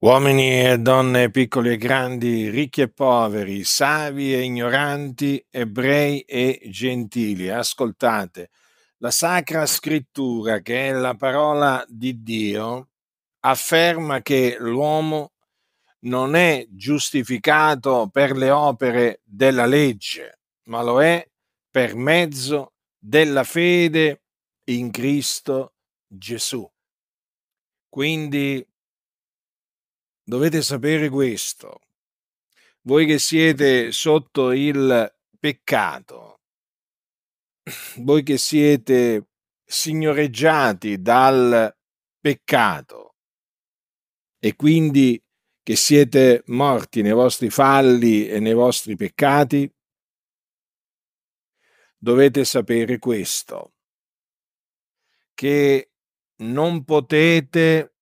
Uomini e donne piccoli e grandi, ricchi e poveri, savi e ignoranti, ebrei e gentili, ascoltate, la Sacra Scrittura, che è la parola di Dio, afferma che l'uomo non è giustificato per le opere della legge, ma lo è per mezzo della fede in Cristo Gesù. Quindi dovete sapere questo. Voi che siete sotto il peccato, voi che siete signoreggiati dal peccato e quindi che siete morti nei vostri falli e nei vostri peccati, dovete sapere questo, che non potete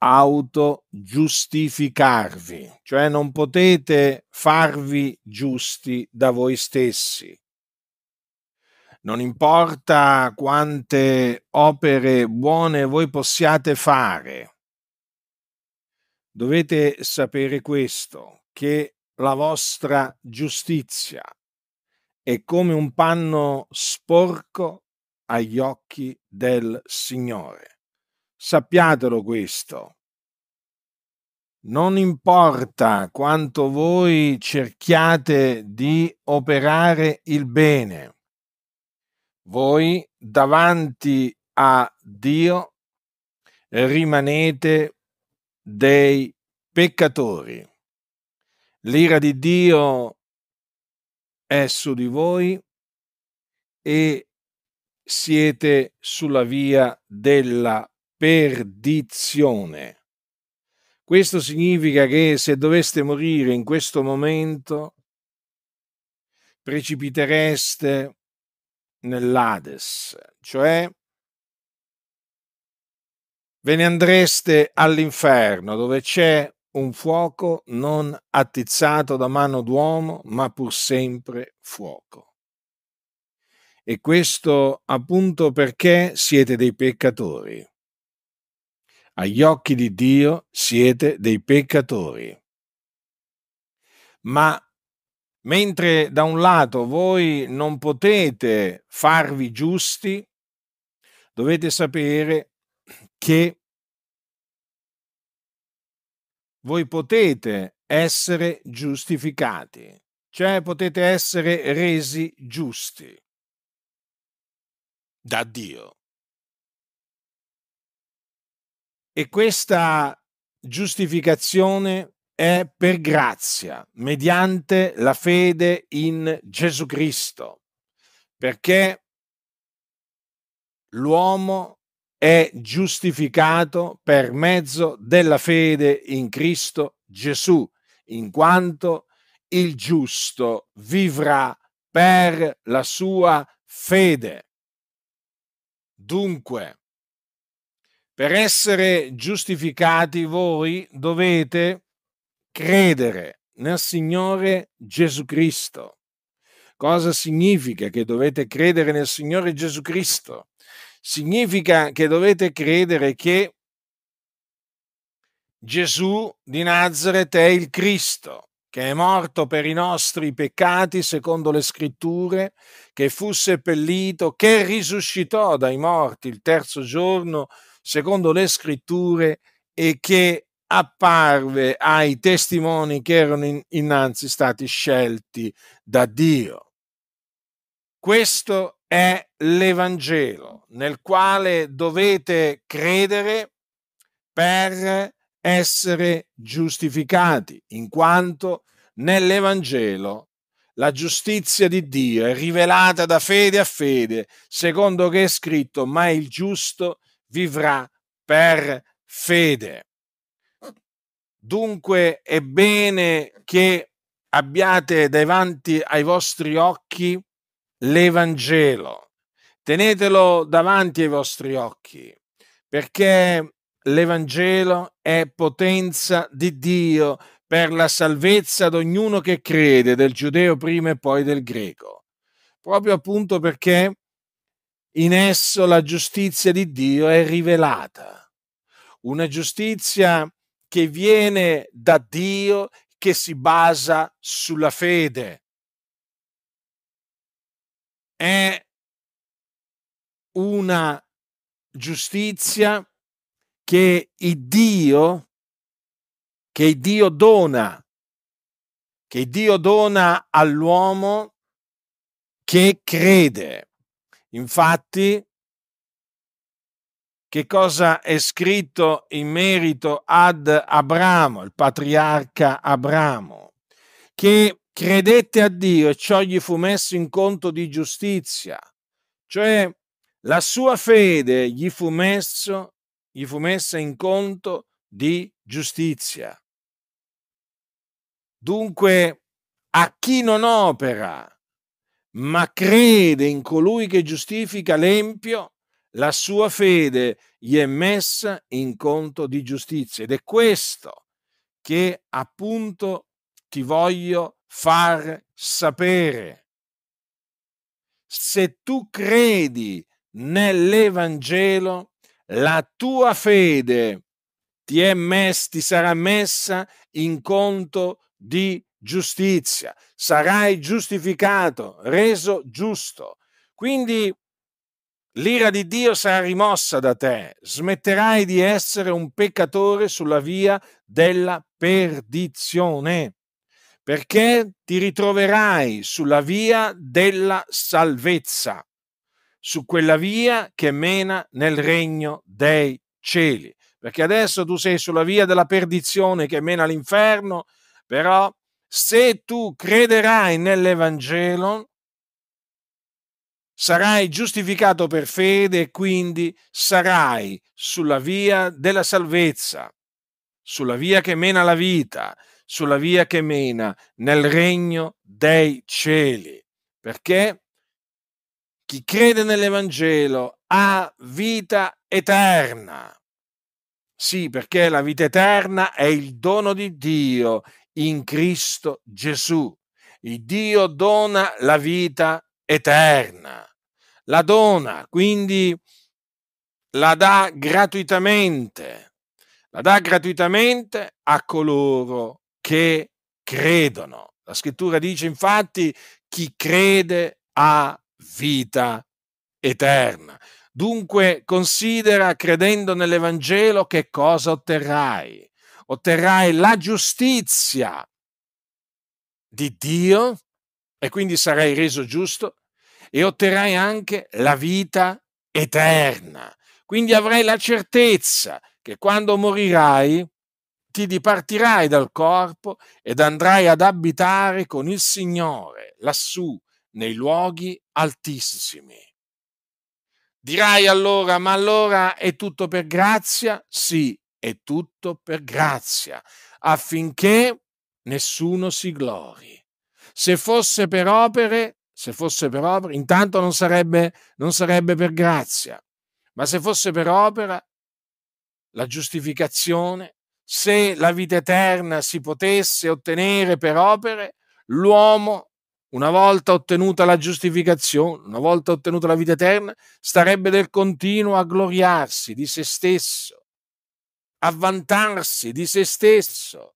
autogiustificarvi, cioè non potete farvi giusti da voi stessi. Non importa quante opere buone voi possiate fare, dovete sapere questo, che la vostra giustizia è come un panno sporco agli occhi del Signore. Sappiatelo questo. Non importa quanto voi cerchiate di operare il bene, voi davanti a Dio rimanete dei peccatori. L'ira di Dio è su di voi e siete sulla via della perdizione. Questo significa che se doveste morire in questo momento, precipitereste nell'Ades, cioè ve ne andreste all'inferno dove c'è un fuoco non attizzato da mano d'uomo, ma pur sempre fuoco. E questo appunto perché siete dei peccatori agli occhi di Dio siete dei peccatori. Ma mentre da un lato voi non potete farvi giusti, dovete sapere che voi potete essere giustificati, cioè potete essere resi giusti da Dio. E questa giustificazione è per grazia, mediante la fede in Gesù Cristo, perché l'uomo è giustificato per mezzo della fede in Cristo Gesù, in quanto il giusto vivrà per la sua fede. Dunque, per essere giustificati voi dovete credere nel Signore Gesù Cristo. Cosa significa che dovete credere nel Signore Gesù Cristo? Significa che dovete credere che Gesù di Nazareth è il Cristo, che è morto per i nostri peccati secondo le scritture, che fu seppellito, che risuscitò dai morti il terzo giorno secondo le scritture e che apparve ai testimoni che erano innanzi stati scelti da Dio. Questo è l'Evangelo nel quale dovete credere per essere giustificati, in quanto nell'Evangelo la giustizia di Dio è rivelata da fede a fede, secondo che è scritto, ma il giusto è vivrà per fede. Dunque è bene che abbiate davanti ai vostri occhi l'Evangelo. Tenetelo davanti ai vostri occhi, perché l'Evangelo è potenza di Dio per la salvezza di ognuno che crede, del giudeo prima e poi del greco. Proprio appunto perché in esso la giustizia di Dio è rivelata, una giustizia che viene da Dio, che si basa sulla fede. È una giustizia che Dio, che Dio dona, che Dio dona all'uomo che crede. Infatti, che cosa è scritto in merito ad Abramo, il patriarca Abramo, che credette a Dio e ciò gli fu messo in conto di giustizia, cioè la sua fede gli fu, messo, gli fu messa in conto di giustizia. Dunque, a chi non opera ma crede in colui che giustifica l'empio, la sua fede gli è messa in conto di giustizia. Ed è questo che appunto ti voglio far sapere. Se tu credi nell'Evangelo, la tua fede ti, mess- ti sarà messa in conto di giustizia giustizia, sarai giustificato, reso giusto. Quindi l'ira di Dio sarà rimossa da te, smetterai di essere un peccatore sulla via della perdizione, perché ti ritroverai sulla via della salvezza, su quella via che mena nel regno dei cieli. Perché adesso tu sei sulla via della perdizione che mena all'inferno, però se tu crederai nell'Evangelo, sarai giustificato per fede e quindi sarai sulla via della salvezza, sulla via che mena la vita, sulla via che mena nel regno dei cieli. Perché chi crede nell'Evangelo ha vita eterna. Sì, perché la vita eterna è il dono di Dio in Cristo Gesù. Il Dio dona la vita eterna, la dona, quindi la dà gratuitamente, la dà gratuitamente a coloro che credono. La scrittura dice infatti chi crede ha vita eterna. Dunque considera credendo nell'Evangelo che cosa otterrai otterrai la giustizia di Dio e quindi sarai reso giusto e otterrai anche la vita eterna. Quindi avrai la certezza che quando morirai ti dipartirai dal corpo ed andrai ad abitare con il Signore lassù nei luoghi altissimi. Dirai allora, ma allora è tutto per grazia? Sì, è tutto per grazia, affinché nessuno si glori. Se fosse per opere, se fosse per opere, intanto non sarebbe, non sarebbe per grazia, ma se fosse per opera, la giustificazione, se la vita eterna si potesse ottenere per opere, l'uomo, una volta ottenuta la giustificazione, una volta ottenuta la vita eterna, starebbe del continuo a gloriarsi di se stesso a vantarsi di se stesso,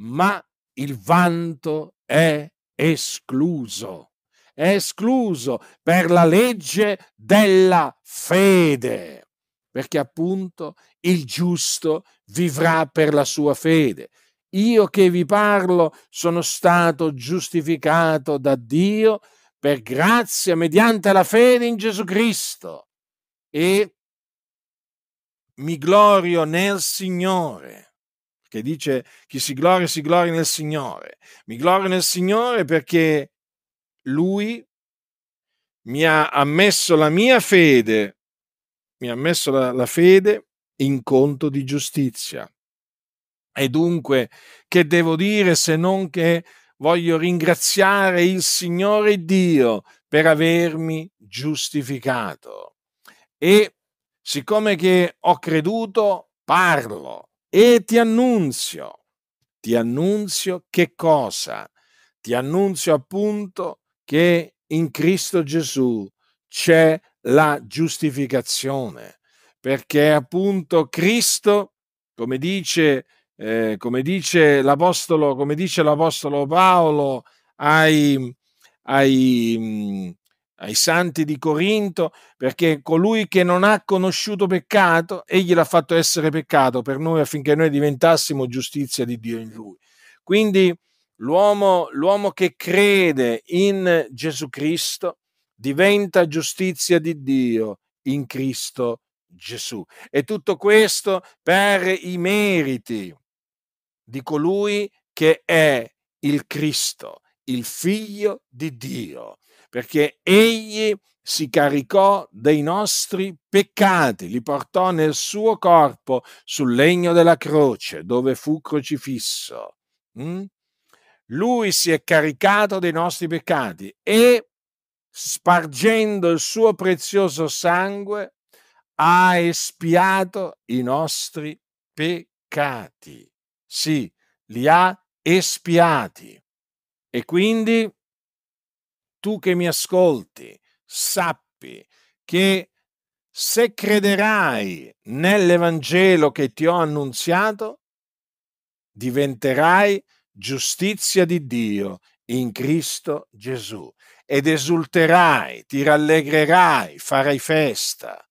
ma il vanto è escluso, è escluso per la legge della fede, perché appunto il giusto vivrà per la sua fede. Io che vi parlo sono stato giustificato da Dio per grazia mediante la fede in Gesù Cristo e mi glorio nel Signore, perché dice chi si gloria si gloria nel Signore. Mi glorio nel Signore perché Lui mi ha ammesso la mia fede, mi ha ammesso la, la fede in conto di giustizia. E dunque, che devo dire se non che voglio ringraziare il Signore Dio per avermi giustificato? E siccome che ho creduto, parlo e ti annunzio. Ti annunzio che cosa? Ti annunzio appunto che in Cristo Gesù c'è la giustificazione, perché appunto Cristo, come dice, eh, come dice, l'apostolo, come dice l'Apostolo Paolo ai, ai, mm, ai santi di Corinto, perché colui che non ha conosciuto peccato, egli l'ha fatto essere peccato per noi affinché noi diventassimo giustizia di Dio in lui. Quindi l'uomo, l'uomo che crede in Gesù Cristo diventa giustizia di Dio in Cristo Gesù. E tutto questo per i meriti di colui che è il Cristo, il figlio di Dio perché egli si caricò dei nostri peccati, li portò nel suo corpo sul legno della croce dove fu crocifisso. Mm? Lui si è caricato dei nostri peccati e spargendo il suo prezioso sangue ha espiato i nostri peccati. Sì, li ha espiati. E quindi tu che mi ascolti, sappi che mm. se crederai nell'Evangelo che ti ho annunziato, diventerai giustizia di Dio in Cristo Gesù ed esulterai, ti rallegrerai, farai festa.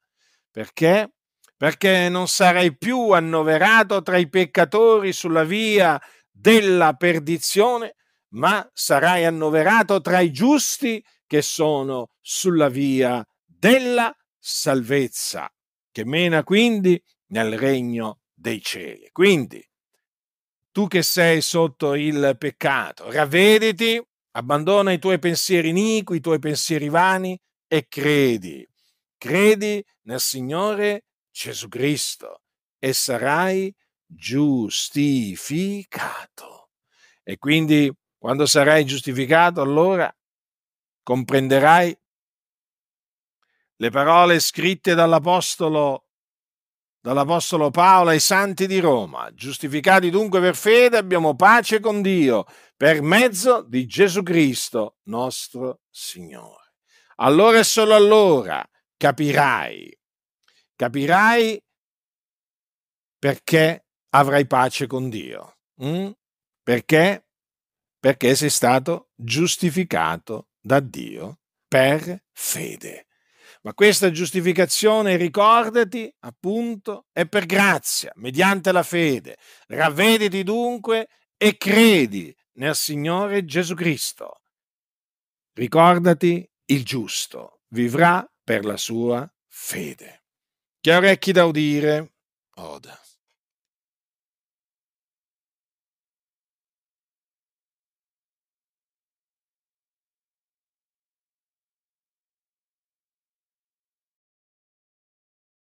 Perché? Perché non sarai più annoverato tra i peccatori sulla via della perdizione, ma sarai annoverato tra i giusti che sono sulla via della salvezza, che mena quindi nel regno dei cieli. Quindi, tu che sei sotto il peccato, ravvediti, abbandona i tuoi pensieri iniqui, i tuoi pensieri vani e credi. Credi nel Signore Gesù Cristo e sarai giustificato. E quindi quando sarai giustificato, allora comprenderai le parole scritte dall'Apostolo, dall'Apostolo Paolo ai santi di Roma. Giustificati dunque per fede abbiamo pace con Dio per mezzo di Gesù Cristo, nostro Signore. Allora e solo allora capirai, capirai perché avrai pace con Dio. Mm? Perché perché sei stato giustificato da Dio per fede. Ma questa giustificazione, ricordati, appunto, è per grazia, mediante la fede. Ravvediti dunque e credi nel Signore Gesù Cristo. Ricordati, il giusto vivrà per la sua fede. Chi ha orecchi da udire, oda.